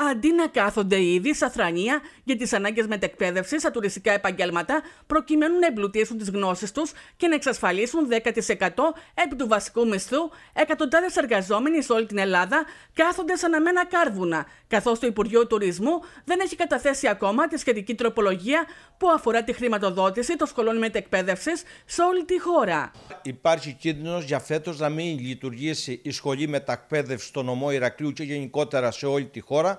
Αντί να κάθονται ήδη σαν για τις ανάγκες μετεκπαίδευσης στα τουριστικά επαγγέλματα, προκειμένου να εμπλουτίσουν τις γνώσεις τους και να εξασφαλίσουν 10% επί του βασικού μισθού, εκατοντάδες εργαζόμενοι σε όλη την Ελλάδα κάθονται σαν αμένα κάρβουνα, καθώς το Υπουργείο Τουρισμού δεν έχει καταθέσει ακόμα τη σχετική τροπολογία που αφορά τη χρηματοδότηση των σχολών μετεκπαίδευσης σε όλη τη χώρα. Υπάρχει κίνδυνος για φέτος να μην λειτουργήσει η σχολή μετακπαίδευσης στο νομό Ηρακλείου και γενικότερα σε όλη τη χώρα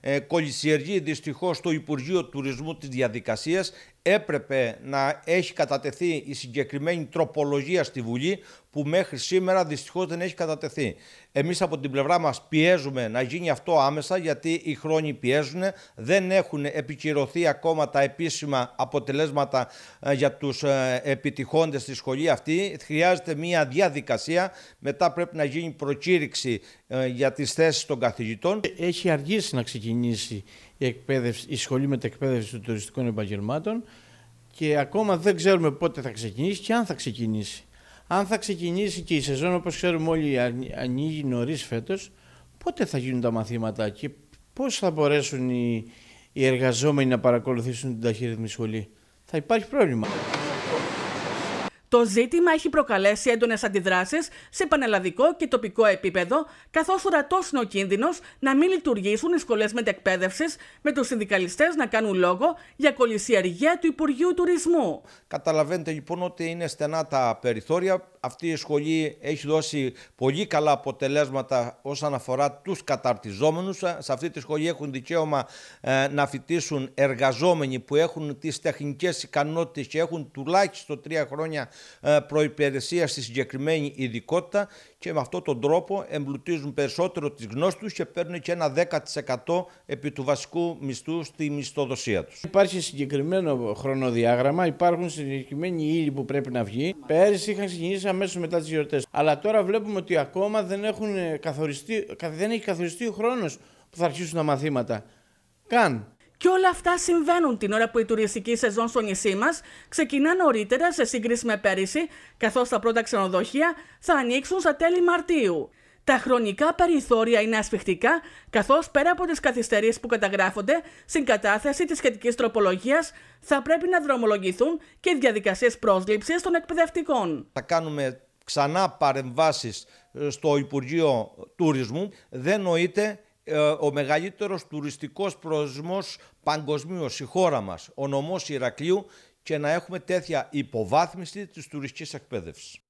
ε, κολλησιεργεί δυστυχώς το Υπουργείο Τουρισμού της διαδικασίας. Έπρεπε να έχει κατατεθεί η συγκεκριμένη τροπολογία στη Βουλή που μέχρι σήμερα δυστυχώς δεν έχει κατατεθεί. Εμείς από την πλευρά μας πιέζουμε να γίνει αυτό άμεσα γιατί οι χρόνοι πιέζουν, δεν έχουν επικυρωθεί ακόμα τα επίσημα αποτελέσματα ε, για τους ε, επιτυχώντες στη σχολή αυτή. Χρειάζεται μια διαδικασία, μετά πρέπει να γίνει προκήρυξη ε, για τις θέσεις των καθηγητών. Έχει αργήσει να ξεκινήσει ξεκινήσει η, εκπαίδευση, η σχολή μετεκπαίδευσης των τουριστικών επαγγελμάτων και ακόμα δεν ξέρουμε πότε θα ξεκινήσει και αν θα ξεκινήσει. Αν θα ξεκινήσει και η σεζόν, όπως ξέρουμε όλοι, ανοίγει νωρίς φέτος, πότε θα γίνουν τα μαθήματα και πώς θα μπορέσουν οι, οι εργαζόμενοι να παρακολουθήσουν την ταχύρυθμη σχολή. Θα υπάρχει πρόβλημα. Το ζήτημα έχει προκαλέσει έντονες αντιδράσεις σε πανελλαδικό και τοπικό επίπεδο, καθώς ορατός είναι ο κίνδυνος να μην λειτουργήσουν οι σχολές μετεκπαίδευσης, με τους συνδικαλιστές να κάνουν λόγο για κολυσιαργία του Υπουργείου Τουρισμού. Καταλαβαίνετε λοιπόν ότι είναι στενά τα περιθώρια. Αυτή η σχολή έχει δώσει πολύ καλά αποτελέσματα όσον αφορά τους καταρτιζόμενους. Σε αυτή τη σχολή έχουν δικαίωμα ε, να φοιτήσουν εργαζόμενοι που έχουν τις τεχνικές ικανότητες και έχουν τουλάχιστον τρία χρόνια ε, προπηρεσία στη συγκεκριμένη ειδικότητα και με αυτόν τον τρόπο εμπλουτίζουν περισσότερο τις γνώσεις τους και παίρνουν και ένα 10% επί του βασικού μισθού στη μισθοδοσία τους. Υπάρχει συγκεκριμένο χρονοδιάγραμμα, υπάρχουν συγκεκριμένοι ύλοι που πρέπει να βγει. Πέρυσι είχαν ξεκινήσει αμέσως μετά τις γιορτές, αλλά τώρα βλέπουμε ότι ακόμα δεν, έχουν καθοριστεί, δεν έχει καθοριστεί ο χρόνος που θα αρχίσουν τα μαθήματα. Καν. Και όλα αυτά συμβαίνουν την ώρα που η τουριστική σεζόν στο νησί μας ξεκινά νωρίτερα σε σύγκριση με πέρυσι, καθώς τα πρώτα ξενοδοχεία θα ανοίξουν στα τέλη Μαρτίου. Τα χρονικά περιθώρια είναι ασφιχτικά, καθώς πέρα από τις καθυστερήσει που καταγράφονται στην κατάθεση της σχετικής τροπολογίας, θα πρέπει να δρομολογηθούν και οι διαδικασίες πρόσληψης των εκπαιδευτικών. Θα κάνουμε ξανά παρεμβάσεις ε, στο Υπουργείο Τουρισμού. Δεν νοείται ε, ο μεγαλύτερος τουριστικός προορισμός παγκοσμίως η χώρα μας, ο νομός Ηρακλείου και να έχουμε τέτοια υποβάθμιση της τουριστικής εκπαίδευσης.